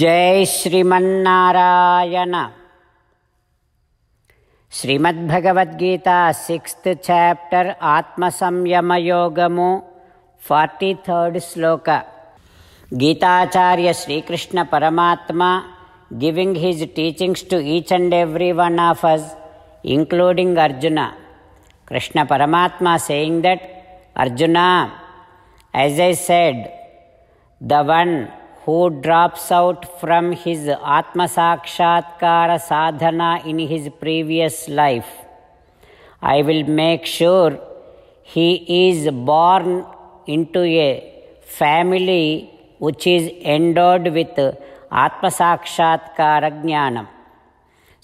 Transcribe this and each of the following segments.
జై Srimannarayana Srimad Bhagavad Gita sixth chapter ఆత్మ సంయమ యోగము ఫార్టీ థర్డ్ శ్లోక గీతాచార్య శ్రీకృష్ణ పరమాత్మ giving his teachings to each and every one of us including Arjuna Krishna పరమాత్మ saying that Arjuna as I said the one who drops out from his Atma Sakshatkara sadhana in his previous life. I will make sure he is born into a family which is endowed with Atma Sakshatkara Jnanam.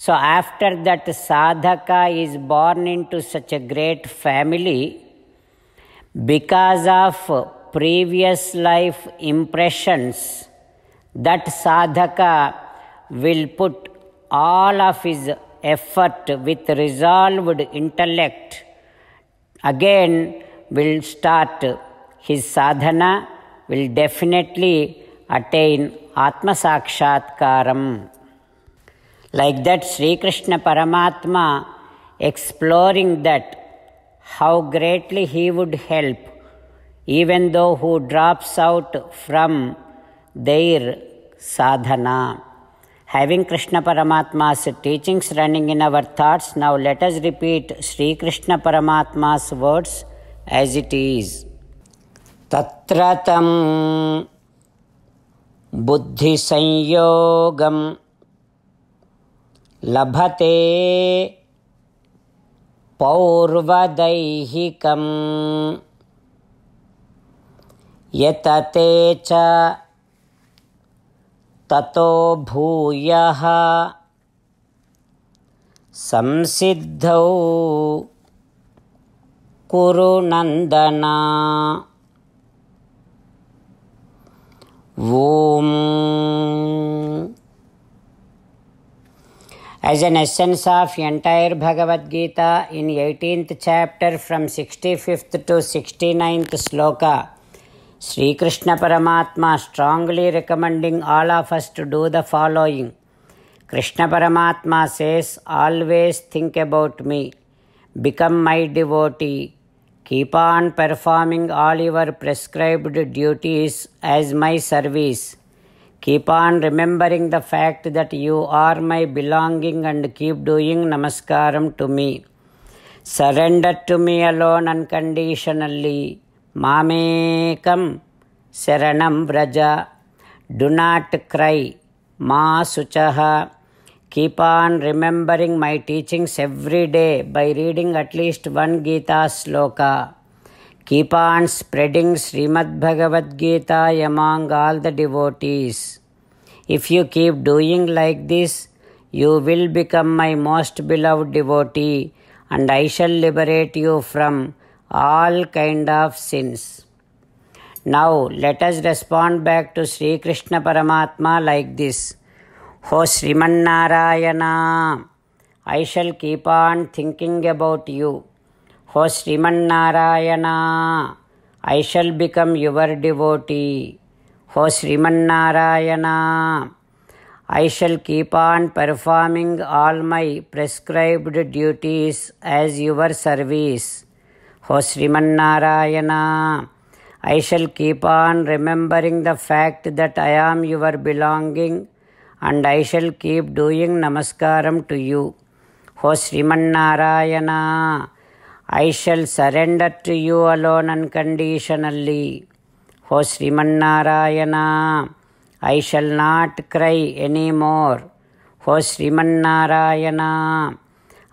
So, after that, sadhaka is born into such a great family because of previous life impressions that sadhaka will put all of his effort with resolved intellect, again will start his sadhana, will definitely attain Atma Sakshatkaram. Like that, Sri Krishna Paramatma exploring that how greatly he would help, even though who drops out from their sadhana. Having Krishna Paramatma's teachings running in our thoughts, now let us repeat Sri Krishna Paramatma's words as it is. Tatratam buddhi sanyogam labhate पौर्वदैहिकं यतते च ततो भूयः संसिद्धौ कुरु नन्दना ॐ As an essence of entire Bhagavad Gita in 18th chapter from 65th to 69th sloka, Sri Krishna Paramatma strongly recommending all of us to do the following. Krishna Paramatma says, Always think about me, become my devotee, keep on performing all your prescribed duties as my service. Keep on remembering the fact that you are my belonging and keep doing namaskaram to me. Surrender to me alone unconditionally மாமேகம் சரணம் விரஜ to not cry மா சுச்சகா keep on remembering my teachings every day by reading at least one Gita sloka. Keep on spreading Srimad Bhagavad Gita among all the devotees. If you keep doing like this, you will become my most beloved devotee and I shall liberate you from all kind of sins. Now let us respond back to Sri Krishna Paramatma like this. Ho Sriman I shall keep on thinking about you. Ho Sriman I shall become your devotee. Ho Sriman I shall keep on performing all my prescribed duties as your service. O Srimannarayana I shall keep on remembering the fact that I am your belonging and I shall keep doing నమస్కారం to you O Srimannarayana I shall surrender to you alone unconditionally O Srimannarayana I shall not cry anymore O Srimannarayana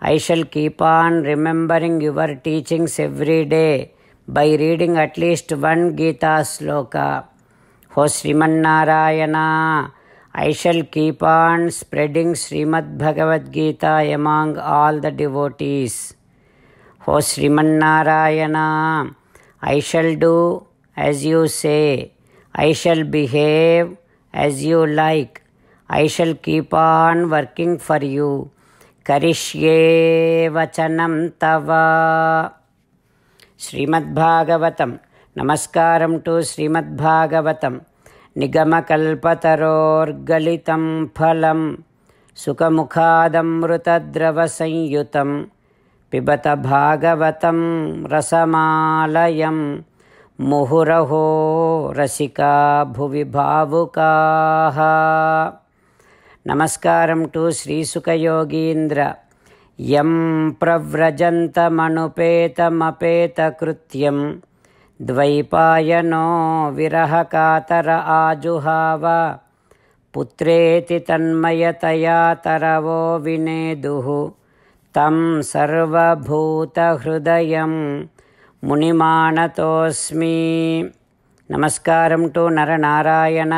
I shall keep on remembering your teachings every day by reading at least one Gita sloka. Ho Yana! I shall keep on spreading Srimad Bhagavad Gita among all the devotees. Ho Yana! I shall do as you say, I shall behave as you like, I shall keep on working for you. करिष्ये वचनं तव श्रीमद्भागवतं नमस्कारं to श्रीमद्भागवतं निगमकल्पतरोर्गलितं फलं सुखमुखादमृतद्रवसंयुतं पिबत भागवतं रसमालयं मुहुरहो रसिका भुवि भावुकाः नमस्कारं to श्रीसुखयोगीन्द्र यं प्रव्रजन्तमनुपेतमपेतकृत्यं द्वैपायनो विरहकातर आजुहाव पुत्रेति तन्मयतया तरवो विनेदुः तं सर्वभूतहृदयं मुनिमानतोऽस्मि नमस्कारं टु नरनारायण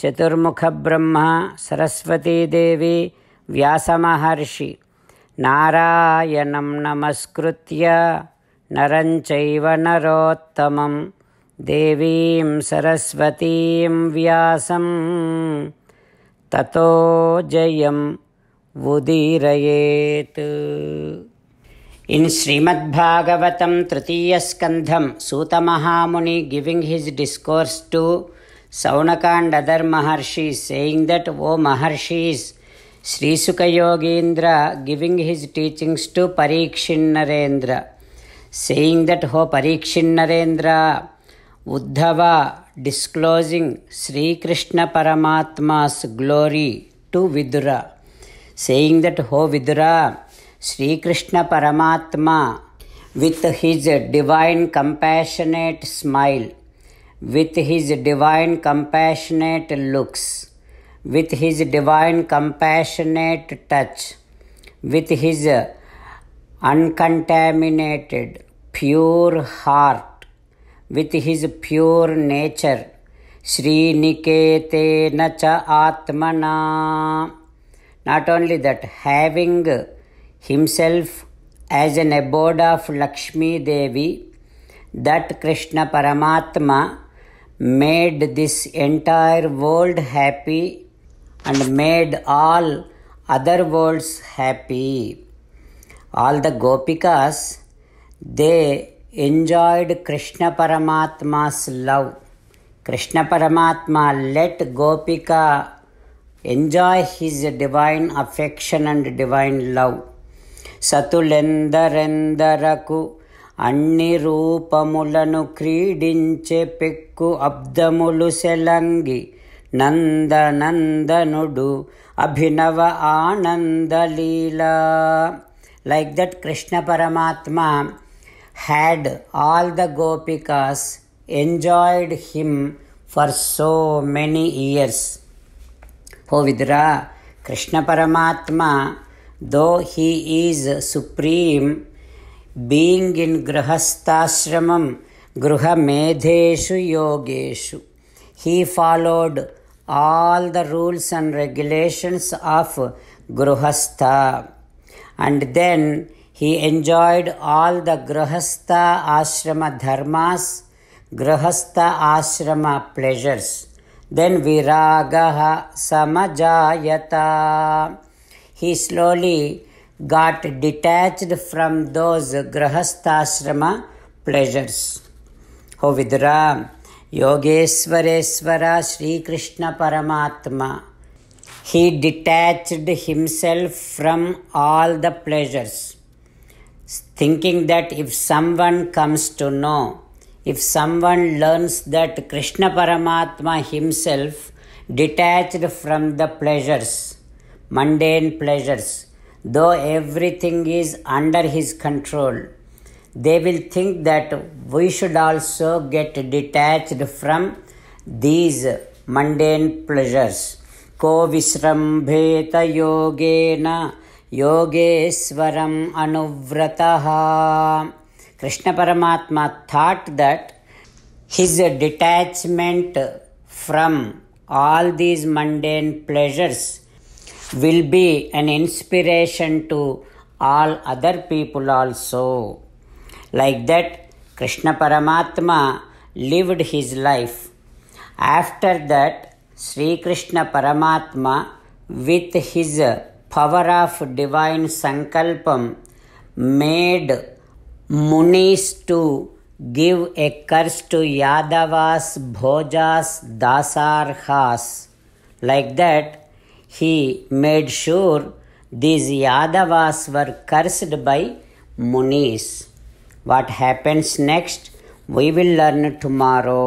చతుర్ముఖ బ్రహ్మ సరస్వతీదేవి వ్యాసమహర్షి నారాయణం నమస్కృత్య నరంచైవ నరోత్తమం దేవీం సరస్వతీం వ్యాసం తతో జయం ఉదీరయేత్ ఇన్ శ్రీమద్భాగవతం తృతీయ స్కంధం సూతమహాముని giving his discourse to Saunaka and other Maharshis saying that, O Maharshis, Sri Indra giving his teachings to Parikshin Narendra, saying that, O Parikshin Narendra, Uddhava disclosing Sri Krishna Paramatma's glory to Vidura, saying that, O Vidura, Sri Krishna Paramatma with his divine compassionate smile with his divine compassionate looks, with his divine compassionate touch, with his uncontaminated, pure heart, with his pure nature, Sriniketenacha cha Atmana. Not only that, having himself as an abode of Lakshmi Devi, that Krishna Paramatma made this entire world happy and made all other worlds happy. All the Gopikas, they enjoyed Krishna Paramatma's love. Krishna Paramatma let Gopika enjoy his divine affection and divine love. Satulendarendaraku అన్ని రూపములను క్రీడించే పెక్కు అబ్దములు సెలంగి నందనందనుడు అభినవ ఆనందలీల like that Krishna పరమాత్మ had all the gopikas enjoyed him for so many years O Vidura Krishna పరమాత్మ though he is supreme being in Grahasthashramam, Gruhamedheshu Yogeshu. He followed all the rules and regulations of grahastha, And then he enjoyed all the Grahastha Ashrama Dharmas, Grahastha Ashrama pleasures. Then Viragaha Samajayata. He slowly got detached from those grahasthashrama pleasures. O Vidura, Yogeshwareshwara Sri Krishna Paramatma, he detached himself from all the pleasures, thinking that if someone comes to know, if someone learns that Krishna Paramatma himself detached from the pleasures, mundane pleasures, though everything is under his control, they will think that we should also get detached from these mundane pleasures. Ko visrambheta yogena yogeswaram anuvrataha. Krishna Paramatma thought that his detachment from all these mundane pleasures will be an inspiration to all other people also. Like that, Krishna Paramatma lived his life. After that, Sri Krishna Paramatma, with his power of divine Sankalpam, made Munis to give a curse to Yadavas, Bhojas, Dasarhas. Like that, he made sure these Yadavas were cursed by Munis. What happens next, we will learn tomorrow.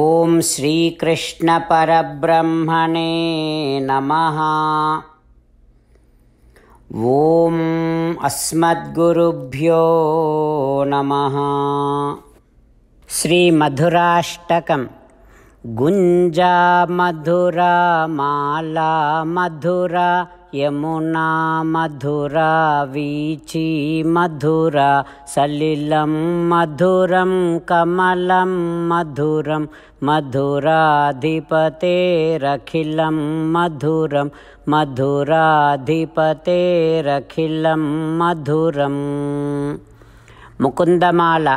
Om Sri Krishna Para Parabrahmane Namaha Om Asmad Guru Bhio Namaha Sri Madhurashtakam गुञ्जा मधुरा माला मधुरा यमुना मधुरा वीची मधुरा सलिलं मधुरं कमलं मधुरं मधुराधिपतेरखिलं मधुरं मधुराधिपतेरखिलं मधुरम् Mukundamala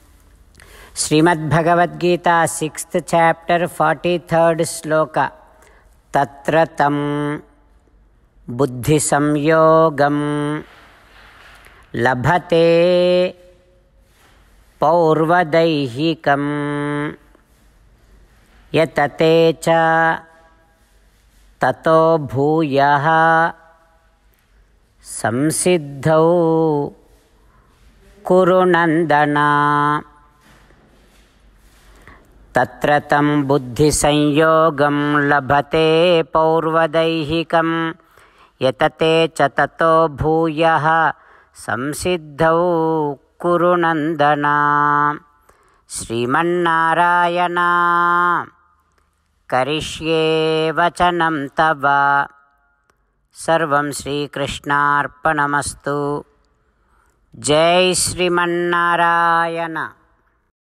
Srimad Bhagavad Gita sixth chapter third श्लोक तत्र तं बुद्धिसंयोगं लभते पौर्वदैहिकं यतते च ततो भूयः संसिद्धौ कुरुनन्दना तत्र तं बुद्धिसंयोगं लभते पौर्वदैहिकं यतते च ततो भूयः संसिद्धौ कुरुनन्दना श्रीमन्नारायणां करिष्ये वचनं तव सर्वं श्रीकृष्णार्पणमस्तु जय श्रीमन्नारायण